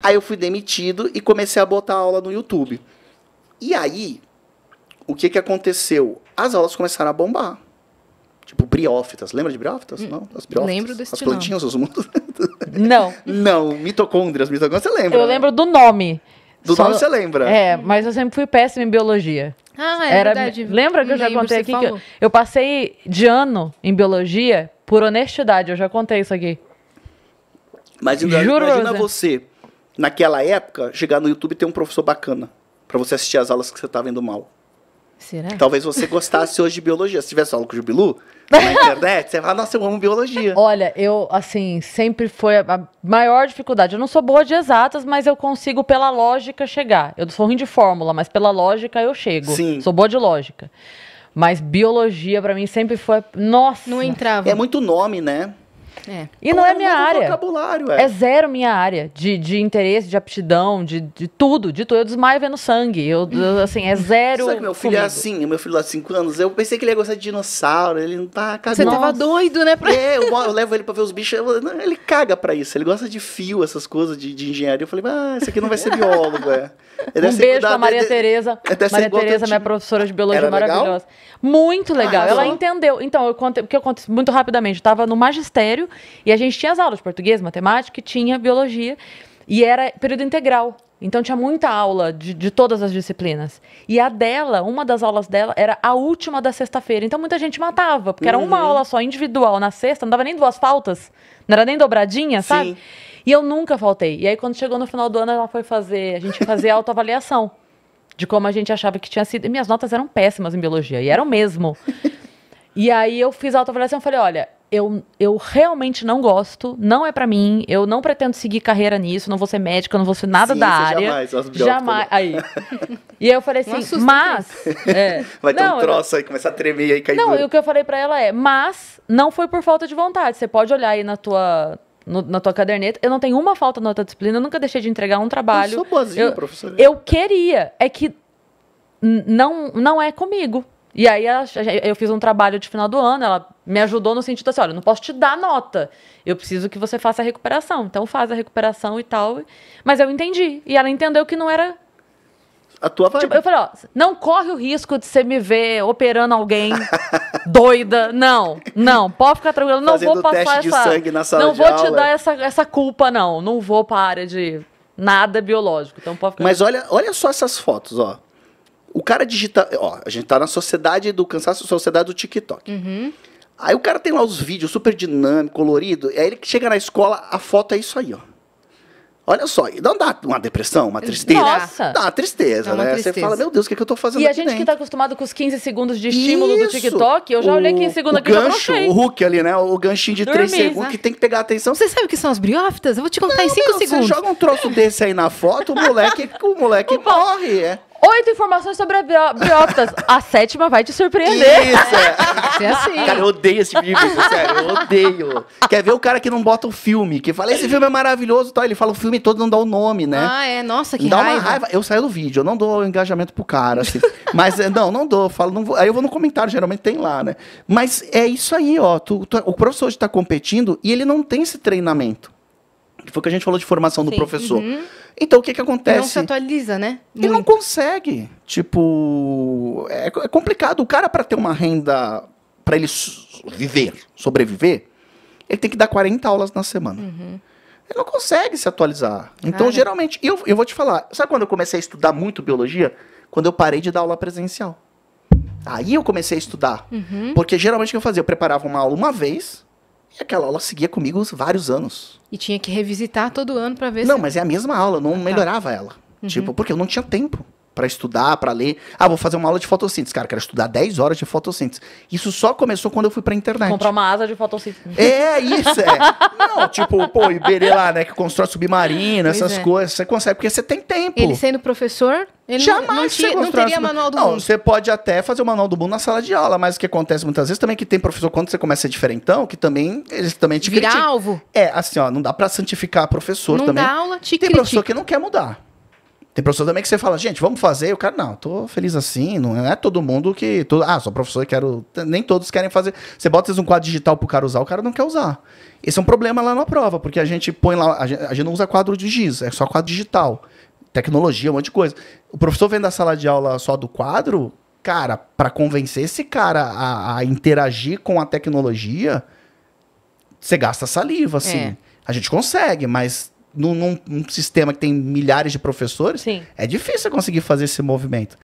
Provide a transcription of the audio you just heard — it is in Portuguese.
Aí eu fui demitido e comecei a botar aula no YouTube. E aí, o que que aconteceu? As aulas começaram a bombar. Tipo, briófitas. Lembra de briófitas? Hum, não? As briófitas. Lembro desse As plantinhas, os mundos. Não. não, mitocôndrias. Mitocôndrias você lembra. Eu lembro do nome. Do Só... nome você lembra. É, mas eu sempre fui péssima em biologia. Ah, é Era... verdade. Lembra que eu já contei aqui que eu, eu passei de ano em biologia por honestidade. Eu já contei isso aqui. Imagina, Juro, imagina você. você naquela época, chegar no YouTube e ter um professor bacana para você assistir as aulas que você tá estava indo mal. Será? Talvez você gostasse hoje de biologia. Se tivesse aula com o Jubilu na internet, você fala, nossa, eu amo biologia. Olha, eu, assim, sempre foi a maior dificuldade. Eu não sou boa de exatas, mas eu consigo, pela lógica, chegar. Eu sou ruim de fórmula, mas pela lógica eu chego. Sim. Sou boa de lógica. Mas biologia, para mim, sempre foi. Nossa! Não entrava. É muito nome, né? É. E não, é, é minha área. É. é. zero minha área de, de interesse, de aptidão, de, de tudo, de tudo. Eu desmaio vendo sangue. Eu, eu assim, é zero. Sabe que meu filho é comigo. é assim? Meu filho lá de 5 anos, eu pensei que ele ia gostar de dinossauro. Ele não tá cagando. Você tava doido, né? Pra... É, eu, eu, levo ele pra ver os bichos. Eu, ele caga pra isso. Ele gosta de fio, essas coisas de, de engenharia. Eu falei, ah, esse aqui não vai ser biólogo, é. Ele um beijo cuidado, pra Maria Tereza. Maria Tereza, minha professora de biologia Era maravilhosa. Legal? Muito legal. Ah, ela entendeu. Então, eu que porque eu conto muito rapidamente. Eu tava no magistério e a gente tinha as aulas de português, matemática e tinha biologia. E era período integral. Então tinha muita aula de, de, todas as disciplinas. E a dela, uma das aulas dela, era a última da sexta-feira. Então muita gente matava, porque uhum. era uma uhum. aula só individual na sexta, não dava nem duas faltas, não era nem dobradinha, Sim. sabe? E eu nunca faltei. E aí quando chegou no final do ano, ela foi fazer, a gente fazia autoavaliação de como a gente achava que tinha sido. E minhas notas eram péssimas em biologia, e eram mesmo. e aí eu fiz a autoavaliação e falei: olha, eu, eu realmente não gosto, não é para mim, eu não pretendo seguir carreira nisso, não vou ser médica, não vou ser nada da área. Jamais, jamais. Aí. E aí eu falei assim, mas. É, Vai ter um troço eu, aí, começar a tremer aí, cair. Não, e o que eu falei para ela é, mas não foi por falta de vontade. Você pode olhar aí na tua, no, na tua caderneta. Eu não tenho uma falta na outra disciplina, eu nunca deixei de entregar um trabalho. Eu sou boazinha, eu, professora. Eu queria, é que não, não é comigo. E aí eu fiz um trabalho de final do ano, ela me ajudou no sentido assim, olha, não posso te dar nota. Eu preciso que você faça a recuperação. Então faz a recuperação e tal. Mas eu entendi. E ela entendeu que não era a tua vibe. Tipo, eu falei, ó, não corre o risco de você me ver operando alguém doida. Não, não, pode ficar tranquilo. Não vou passar essa. sangue na sala não vou te dar essa, essa culpa, não. Não vou para a área de nada biológico. Então pode ficar. Mas olha, olha só essas fotos, ó. O cara digita. Ó, a gente tá na sociedade do cansaço, sociedade do TikTok. Uhum. Aí o cara tem lá os vídeos super dinâmico, colorido, e aí ele chega na escola, a foto é isso aí, ó. Olha só, não dá uma depressão, uma tristeza? Nossa! Dá uma tristeza, é uma né? Tristeza. Você fala, meu Deus, o que, é que eu tô fazendo E a gente que tá acostumado com os 15 segundos de estímulo Isso. do TikTok, eu já o, olhei 15 segundos aqui gancho, O hook ali, né? O ganchinho de Dormi, 3 segundos né? que tem que pegar atenção. Você sabe o que são as briófitas? Eu vou te contar não, em 5 segundos. Você joga um troço desse aí na foto, o moleque, o moleque o morre. É oito informações sobre a brióptas. A sétima vai te surpreender. Isso! É. é assim. Cara, eu odeio esse vídeo, sério. Eu odeio. Quer ver o cara que não bota o filme, que fala, esse filme é maravilhoso, tal. Ele fala o filme todo não dá o nome, né? Ah, é. Nossa, que dá raiva. Dá uma raiva. Eu saio do vídeo, eu não dou engajamento pro cara, assim. Mas, eh, não, não dou. Falo, não vou. Aí eu vou no comentário, geralmente tem lá, né? Mas é isso aí, ó. Tu, tu, o professor está competindo e ele não tem esse treinamento. foi o que a gente falou de formação Sim. do professor. Uhum. Então o que, que acontece? Não se atualiza, né? Muito. Ele não consegue. Tipo, é, é complicado. O cara, para ter uma renda, para ele viver, sobreviver, ele tem que dar 40 aulas na semana. Uhum. Ele não consegue se atualizar. Então, geralmente, eu, eu vou te falar, sabe quando eu comecei a estudar muito biologia? Quando eu parei de dar aula presencial. Aí eu comecei a estudar. Uhum. Porque geralmente o que eu fazia? Eu preparava uma aula uma vez, e aquela aula seguia comigo vários anos. E tinha que revisitar todo ano para ver não, se. Não, mas é a mesma aula, não ah, tá. melhorava ela. Uhum. Tipo, porque eu não tinha tempo para estudar, para ler. Ah, vou fazer uma aula de fotossíntese. Cara, quero estudar 10 horas de fotossíntese. Isso só começou quando eu fui pra internet. Comprar uma asa de fotossíntese. É, isso, é. Não, tipo, pô, Iberê lá, né, que constrói submarino, pois essas é. coisas. Você consegue, porque você tem tempo. Ele sendo professor, ele Jamais não, não, tinha, não teria manual do não, mundo. Você pode até fazer o manual do mundo na sala de aula, mas o que acontece muitas vezes também é que tem professor, quando você começa a ser diferentão, que também eles também te Virar criticam. alvo. É, assim, ó, não dá para santificar professor não também. Dá aula, te tem critica. professor que não quer mudar. Tem professor também que você fala, gente, vamos fazer. E o cara, não, tô feliz assim. Não é todo mundo que. Todo, ah, sou professor e quero. Nem todos querem fazer. Você bota um quadro digital pro cara usar, o cara não quer usar. Esse é um problema lá na prova, porque a gente põe lá. A gente, a gente não usa quadro de giz, é só quadro digital. Tecnologia, um monte de coisa. O professor vem da sala de aula só do quadro, cara, para convencer esse cara a, a, interagir com a tecnologia, você gasta saliva, assim. É. A gente consegue, mas num, num, sistema que tem milhares de professores, Sim. é difícil conseguir fazer esse movimento.